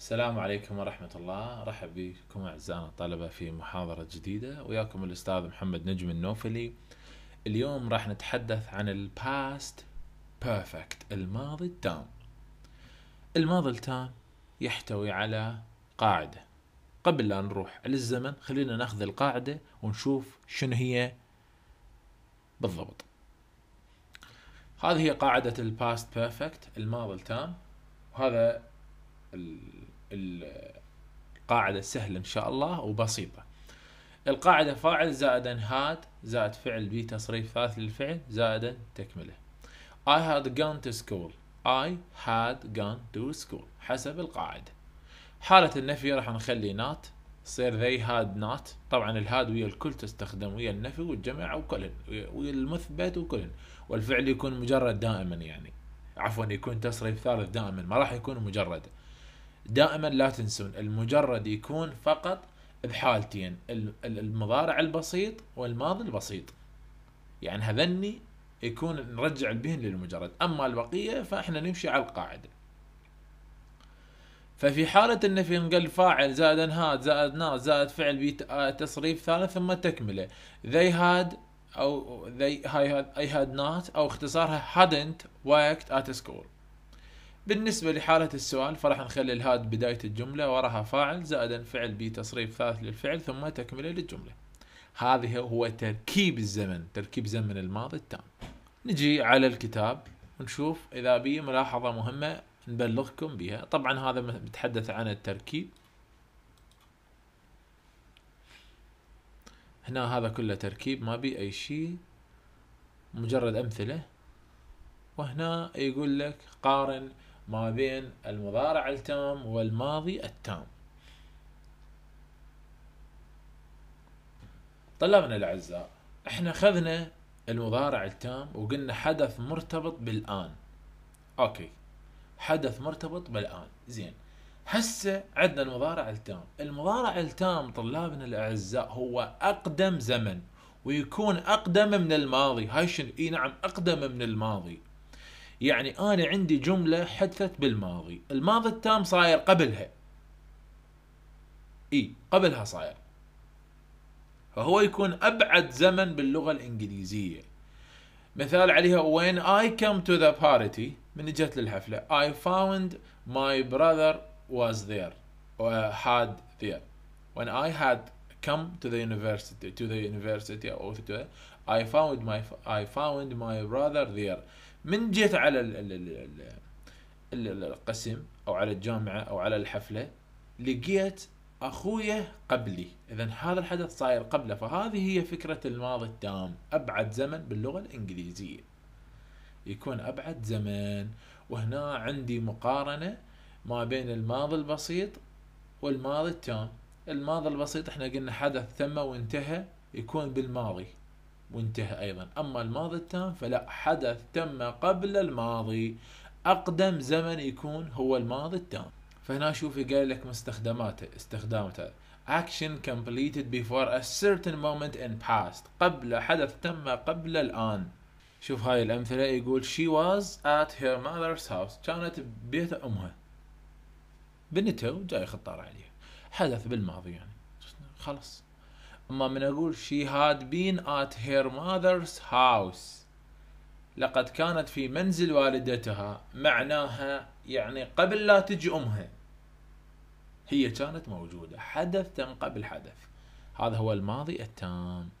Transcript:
السلام عليكم ورحمة الله رحب بكم أعزائنا الطلبة في محاضرة جديدة وياكم الأستاذ محمد نجم النوفلي اليوم راح نتحدث عن الباست بيرفكت الماضي التام الماضي التام يحتوي على قاعدة قبل لا نروح للزمن خلينا ناخذ القاعدة ونشوف شنو هي بالضبط هذه هي قاعدة الباست بيرفكت الماضي التام وهذا القاعدة سهلة إن شاء الله وبسيطة القاعدة فاعل زائدا هاد زائد فعل بي تصريف ثالث للفعل زائدا تكمله I had gone to school I had gone to school حسب القاعدة حالة النفي راح نخلي not تصير they had not طبعا الهاد ويا الكل تستخدم ويا النفي والجمع وكلن ويا المثبت وكلن والفعل يكون مجرد دائما يعني عفوا يكون تصريف ثالث دائما ما راح يكون مجرد دائما لا تنسون المجرد يكون فقط بحالتين المضارع البسيط والماضي البسيط يعني هذني يكون نرجع بهن للمجرد أما البقية فإحنا نمشي على القاعدة ففي حالة في انقل فاعل زائد انهاد زائد ناس زائد فعل آه، تصريف ثالث ثم تكملة they had أو they had I had not أو اختصارها hadn't worked at school بالنسبة لحالة السؤال فراح نخلي الهاد بداية الجملة وراها فاعل زائدا فعل بتصريف ثالث للفعل ثم تكملة للجملة هذه هو تركيب الزمن تركيب زمن الماضي التام نجي على الكتاب ونشوف إذا بي ملاحظة مهمة نبلغكم بها طبعا هذا متحدث عن التركيب هنا هذا كله تركيب ما بي أي شيء مجرد أمثلة وهنا يقول لك قارن ما بين المضارع التام والماضي التام طلبنا الأعزاء احنا اخذنا المضارع التام وقلنا حدث مرتبط بالآن اوكي حدث مرتبط بالآن زين هسه عندنا المضارع التام المضارع التام طلابنا الأعزاء هو أقدم زمن ويكون أقدم من الماضي هاي شنو؟ اي نعم أقدم من الماضي يعني انا عندي جمله حدثت بالماضي الماضي التام صاير قبلها اي قبلها صاير فهو يكون ابعد زمن باللغه الانجليزيه مثال عليها when I come to the party من جت للحفلة I found my brother was there or had there when I had come to the university to the university او to the I found my I found my brother there من جيت على ال ال ال ال القسم او على الجامعه او على الحفله لقيت اخويا قبلي اذا هذا الحدث صاير قبله فهذه هي فكره الماضي التام ابعد زمن باللغه الانجليزيه يكون ابعد زمن وهنا عندي مقارنه ما بين الماضي البسيط والماضي التام الماضي البسيط احنا قلنا حدث ثم وانتهى يكون بالماضي وانتهى أيضا أما الماضي التام فلا حدث تم قبل الماضي أقدم زمن يكون هو الماضي التام فهنا شوفي قال لك مستخدماته استخدامته action completed before a certain moment in past قبل حدث تم قبل الآن شوف هاي الأمثلة يقول she was at her mother's house كانت ببيت أمها بنته وجاي خطار عليها حدث بالماضي يعني خلاص اما من اقول she had been at her mother's house لقد كانت في منزل والدتها معناها يعني قبل لا تجي امها هي كانت موجوده حدث تم قبل حدث هذا هو الماضي التام